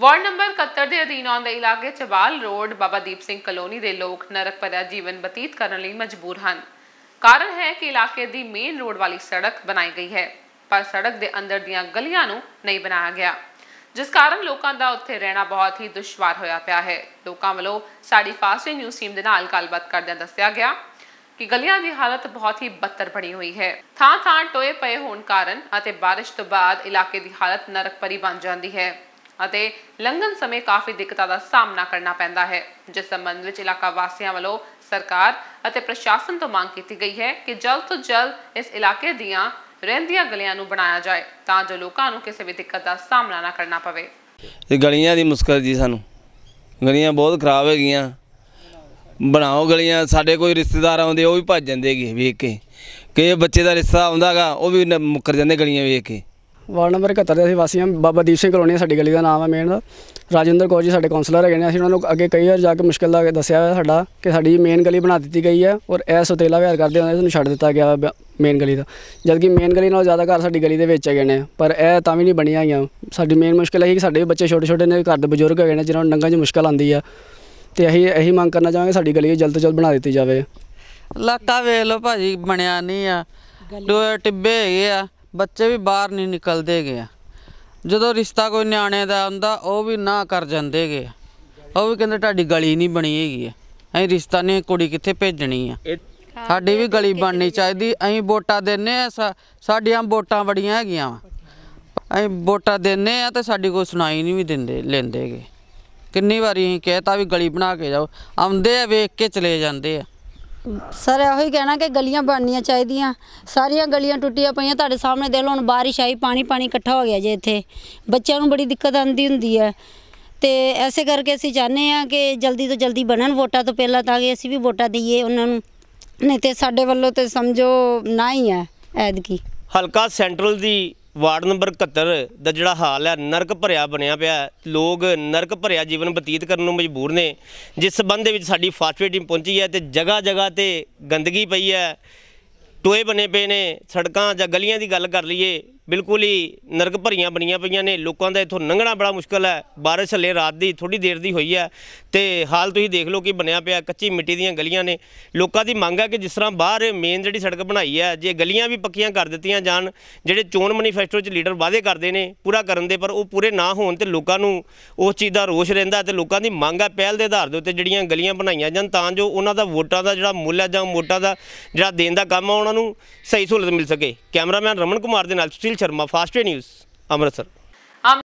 ward number 71 ਦੇ ਅਧੀਨ ਆਉਂਦੇ ਇਲਾਕੇ ਚਵਾਲ ਰੋਡ ਬਾਬਾ ਦੀਪ ਸਿੰਘ ਕਲੋਨੀ ਦੇ ਲੋਕ ਨਰਕ ਭਰਿਆ ਜੀਵਨ ਬਤੀਤ ਕਰਨ ਲਈ ਮਜਬੂਰ ਹਨ ਕਾਰਨ ਹੈ ਕਿ ਇਲਾਕੇ ਦੀ ਮੇਨ ਰੋਡ ਵਾਲੀ ਸੜਕ ਬਣਾਈ ਗਈ ਹੈ ਪਰ ਸੜਕ ਦੇ ਅੰਦਰ ਦੀਆਂ ਗਲੀਆਂ ਨੂੰ ਨਹੀਂ ਬਣਾਇਆ ਗਿਆ ਜਿਸ ਕਾਰਨ ਲੋਕਾਂ ਦਾ ਉੱਥੇ ਰਹਿਣਾ ਬਹੁਤ ਹੀ ਦੁਸ਼ਵਾਰ ਹੋਇਆ ਪਿਆ ਹੈ ਲੋਕਾਂ ਵੱਲੋਂ ਸਾਡੀ ਫਾਸਟ ਨਿਊਜ਼ ਟੀਮ ਦੇ ਨਾਲ ਗੱਲਬਾਤ ਕਰਦਿਆਂ ਦੱਸਿਆ ਗਿਆ ਕਿ ਗਲੀਆਂ ਦੀ ਹਾਲਤ ਬਹੁਤ ਹੀ ਬੱਤਰ ਬਣੀ ਹੋਈ ਹੈ ਥਾਂ ਥਾਂ ਟੋਏ ਪਏ ਹੋਣ ਕਾਰਨ ਅਤੇ بارش ਤੋਂ ਬਾਅਦ ਇਲਾਕੇ ਦੀ ਹਾਲਤ ਨਰਕ ਪਰੀ ਬਣ ਜਾਂਦੀ ਹੈ ਅਤੇ ਲੰਘਣ ਸਮੇਂ ਕਾਫੀ ਦਿੱਕਤਾਂ ਦਾ ਸਾਹਮਣਾ ਕਰਨਾ ਪੈਂਦਾ ਹੈ ਜਿਸ ਸੰਬੰਧ ਵਿੱਚ ਇਲਾਕਾ ਵਾਸੀਆਂ ਵੱਲੋਂ ਸਰਕਾਰ ਅਤੇ ਪ੍ਰਸ਼ਾਸਨ ਤੋਂ ਮੰਗ ਕੀਤੀ ਗਈ ਹੈ ਕਿ ਜਲਦ ਤੋਂ ਜਲਦ ਇਸ ਇਲਾਕੇ ਦੀਆਂ ਰਹਿੰਦੀਆਂ ਗਲੀਆਂ ਨੂੰ ਬਣਾਇਆ ਜਾਏ ਤਾਂ ਜੋ ਲੋਕਾਂ ਨੂੰ ਕਿਸੇ ਵੀ ਦਿੱਕਤ ਦਾ ਸਾਹਮਣਾ ਨਾ ਕਰਨਾ ਪਵੇ ਇਹ ਗਲੀਆਂ ਦੀ ਮੁਸ਼ਕਲ ਜੀ ਸਾਨੂੰ ਗਲੀਆਂ ਬਹੁਤ ਖਰਾਬ ਹੋ ਗਈਆਂ ਬਣਾਓ ਗਲੀਆਂ ਸਾਡੇ ਕੋਈ ਰਿਸ਼ਤੇਦਾਰ ਆਉਂਦੇ ਉਹ ਵੀ ਭੱਜ ਜਾਂਦੇਗੇ ਵੇਖ ਕੇ ਕਿ ਬੱਚੇ ਦਾ ਰਿਸ਼ਤਾ ਆਉਂਦਾਗਾ ਉਹ ਵੀ ਮੁੱਕਰ ਜਾਂਦੇ ਗਲੀਆਂ ਵੇਖ ਕੇ ਵਾਰਡ ਨੰਬਰ 71 ਦੇ ਅਸੀਂ ਵਾਸੀ ਹਾਂ ਬਾਬਾ ਦੀਪ ਸਿੰਘ ਕਲੋਨੀ ਸਾਡੀ ਗਲੀ ਦਾ ਨਾਮ ਹੈ ਮੇਨ ਦਾ ਰਾਜਿੰਦਰ ਕੌਰ ਜੀ ਸਾਡੇ ਕਾਉਂਸਲਰ ਹੈਗੇ ਨੇ ਅਸੀਂ ਉਹਨਾਂ ਨੂੰ ਅੱਗੇ ਕਈ ਵਾਰ ਜਾ ਕੇ ਮੁਸ਼ਕਲ ਦਾ ਦੱਸਿਆ ਹੋਇਆ ਸਾਡਾ ਕਿ ਸਾਡੀ ਮੇਨ ਗਲੀ ਬਣਾ ਦਿੱਤੀ ਗਈ ਹੈ ਔਰ ਇਹ ਸੋਤੇਲਾ ਵਿਹਾਰ ਕਰਦੇ ਹੁੰਦੇ ਸਾਨੂੰ ਛੱਡ ਦਿੱਤਾ ਗਿਆ ਮੇਨ ਗਲੀ ਦਾ ਜਦਕਿ ਮੇਨ ਗਲੀ ਨਾਲੋਂ ਜ਼ਿਆਦਾ ਘਰ ਸਾਡੀ ਗਲੀ ਦੇ ਵਿੱਚ ਹੈਗੇ ਨੇ ਪਰ ਇਹ ਤਾਂ ਵੀ ਨਹੀਂ ਬਣੀਆਂ ਆਈਆਂ ਸਾਡੀ ਮੇਨ ਮੁਸ਼ਕਲ ਹੈ ਕਿ ਸਾਡੇ ਵੀ ਬੱਚੇ ਛੋਟੇ ਛੋਟੇ ਨੇ ਘਰ ਦੇ ਬਜ਼ੁਰਗ ਹੈਗੇ ਨੇ ਜਿਨ੍ਹਾਂ ਨੂੰ ਨੰਗਾ 'ਚ ਮੁਸ਼ਕਲ ਆਉਂਦੀ ਆ ਤੇ ਅਸੀਂ ਇਹੀ ਮੰਗ ਕਰਨਾ ਚਾਹਾਂਗੇ ਸਾਡੀ ਗਲੀ ਜਲਦ ਤੋਂ ਜਲਦ ਬਣਾ ਦਿੱਤੀ ਜਾਵੇ ਲਾਕਾ ਵੇਖ ਲਓ ਭਾਜੀ ਬਣਿਆ ਨਹੀਂ ਆ ਟਿੱਬੇ ਹੈਗੇ ਆ ਬੱਚੇ ਵੀ ਬਾਹਰ ਨਹੀਂ ਨਿਕਲਦੇ ਗਏ ਜਦੋਂ ਰਿਸ਼ਤਾ ਕੋਈ ਨਿਆਣੇ ਦਾ ਹੁੰਦਾ ਉਹ ਵੀ ਨਾ ਕਰ ਜਾਂਦੇ ਗਏ ਉਹ ਵੀ ਕਹਿੰਦੇ ਤੁਹਾਡੀ ਗਲੀ ਨਹੀਂ ਬਣੀ ਹੈਗੀ ਅਸੀਂ ਰਿਸ਼ਤਾ ਨਹੀਂ ਕੁੜੀ ਕਿੱਥੇ ਭੇਜਣੀ ਆ ਸਾਡੀ ਵੀ ਗਲੀ ਬਣਨੀ ਚਾਹੀਦੀ ਅਸੀਂ ਵੋਟਾਂ ਦਿੰਨੇ ਆ ਸਾਡੀਆਂ ਵੋਟਾਂ ਬੜੀਆਂ ਹੈਗੀਆਂ ਅਸੀਂ ਵੋਟਾਂ ਦਿੰਨੇ ਆ ਤੇ ਸਾਡੀ ਕੋਈ ਸੁਣਾਈ ਨਹੀਂ ਵੀ ਦਿੰਦੇ ਲੈਂਦੇਗੇ ਕਿੰਨੀ ਵਾਰੀ ਅਸੀਂ ਕਹਿਤਾ ਵੀ ਗਲੀ ਬਣਾ ਕੇ ਜਾਓ ਆਉਂਦੇ ਆ ਵੇਖ ਕੇ ਚਲੇ ਜਾਂਦੇ ਆ ਸਰ ਇਹੋ ਹੀ ਕਹਿਣਾ ਕਿ ਗਲੀਆਂ ਬਣਨੀਆਂ ਚਾਹੀਦੀਆਂ ਸਾਰੀਆਂ ਗਲੀਆਂ ਟੁੱਟੀਆਂ ਪਈਆਂ ਤੁਹਾਡੇ ਸਾਹਮਣੇ ਦੇਖ ਲਓ ਹੁਣ ਬਾਰਿਸ਼ ਆਈ ਪਾਣੀ ਪਾਣੀ ਇਕੱਠਾ ਹੋ ਗਿਆ ਜੇ ਇੱਥੇ ਬੱਚਿਆਂ ਨੂੰ ਬੜੀ ਦਿੱਕਤ ਆਉਂਦੀ ਹੁੰਦੀ ਹੈ ਤੇ ਐਸੇ ਕਰਕੇ ਅਸੀਂ ਚਾਹਨੇ ਆ ਕਿ ਜਲਦੀ ਤੋਂ ਜਲਦੀ ਬਣਨ ਵੋਟਾਂ ਤੋਂ ਪਹਿਲਾਂ ਤਾਂ ਕਿ ਅਸੀਂ ਵੀ ਵੋਟਾਂ ਦਈਏ ਉਹਨਾਂ ਨੂੰ ਨਹੀਂ ਤੇ ਸਾਡੇ ਵੱਲੋਂ ਤੇ ਸਮਝੋ ਨਾ ਹੀ ਹੈ ਐਦ ਕੀ ਹਲਕਾ ਸੈਂਟਰਲ ਦੀ ਵਾਰਡ ਨੰਬਰ 71 ਦਾ ਜਿਹੜਾ ਹਾਲ ਹੈ ਨਰਕ ਭਰਿਆ ਬਣਿਆ ਪਿਆ ਲੋਕ ਨਰਕ ਭਰਿਆ ਜੀਵਨ ਬਤੀਤ ਕਰਨ ਨੂੰ ਮਜਬੂਰ ਨੇ ਜਿਸ ਸਬੰਧ ਦੇ ਵਿੱਚ ਸਾਡੀ ਫਾਸਟਵੇ ਟੀਮ ਪਹੁੰਚੀ ਹੈ ਤੇ ਜਗਾ ਜਗਾ ਤੇ ਗੰਦਗੀ ਪਈ ਹੈ ਟੋਏ ਬਣੇ ਪਏ ਨੇ ਸੜਕਾਂ ਜਾਂ ਗਲੀਆਂ ਦੀ ਗੱਲ ਕਰ ਲਈਏ ਬਿਲਕੁਲ ਹੀ ਨਰਕ ਭਰੀਆਂ ਬਣੀਆਂ ਪਈਆਂ ਨੇ ਲੋਕਾਂ ਦਾ ਇਥੋਂ ਲੰਘਣਾ ਬੜਾ ਮੁਸ਼ਕਲ ਹੈ بارش ਹਲੇ ਰਾਤ ਦੀ ਥੋੜੀ ਦੇਰ ਦੀ ਹੋਈ ਹੈ ਤੇ ਹਾਲ ਤੁਸੀਂ ਦੇਖ ਲਓ ਕਿ ਬਣਿਆ ਪਿਆ ਕੱਚੀ ਮਿੱਟੀ ਦੀਆਂ ਗਲੀਆਂ ਨੇ ਲੋਕਾਂ ਦੀ ਮੰਗ ਹੈ ਕਿ ਜਿਸ ਤਰ੍ਹਾਂ ਬਾਹਰ ਮੇਨ ਜਿਹੜੀ ਸੜਕ ਬਣਾਈ ਹੈ ਜੇ ਗਲੀਆਂ ਵੀ ਪੱਕੀਆਂ ਕਰ ਦਿੱਤੀਆਂ ਜਾਣ ਜਿਹੜੇ ਚੋਣ ਮੈਨੀਫੈਸਟੋ 'ਚ ਲੀਡਰ ਵਾਅਦੇ ਕਰਦੇ ਨੇ ਪੂਰਾ ਕਰਨ ਦੇ ਪਰ ਉਹ ਪੂਰੇ ਨਾ ਹੋਣ ਤੇ ਲੋਕਾਂ ਨੂੰ ਉਸ ਚੀਜ਼ ਦਾ ਰੋਸ਼ ਰਹਿੰਦਾ ਤੇ ਲੋਕਾਂ ਦੀ ਮੰਗ ਹੈ ਪਹਿਲ ਦੇ ਆਧਾਰ ਦੇ ਉੱਤੇ ਜਿਹੜੀਆਂ ਗਲੀਆਂ ਬਣਾਈਆਂ ਜਾਣ ਤਾਂ ਜੋ ਉਹਨਾਂ ਦਾ ਵੋਟਾਂ ਦਾ ਜਿਹੜਾ ਮੁੱਲ ਹੈ ਜਾਂ ਵੋਟਾਂ ਦਾ ਜਿਹੜਾ ਦੇਣ ਦਾ ਕੰਮ ਆ ਉਹਨਾਂ ਨੂੰ ਸਹੀ ਸਹੂਲਤ ਮਿਲ ਸਕੇ ਕੈਮਰਾਮੈਨ ਰਮਨ ਕੁਮਾਰ ਦੇ ਨਾਲ ਸਟਿਲ ਸ਼ਰਮਾ ਫਾਸਟ ਨਿਊਜ਼ ਅੰਮ੍ਰਿਤਸਰ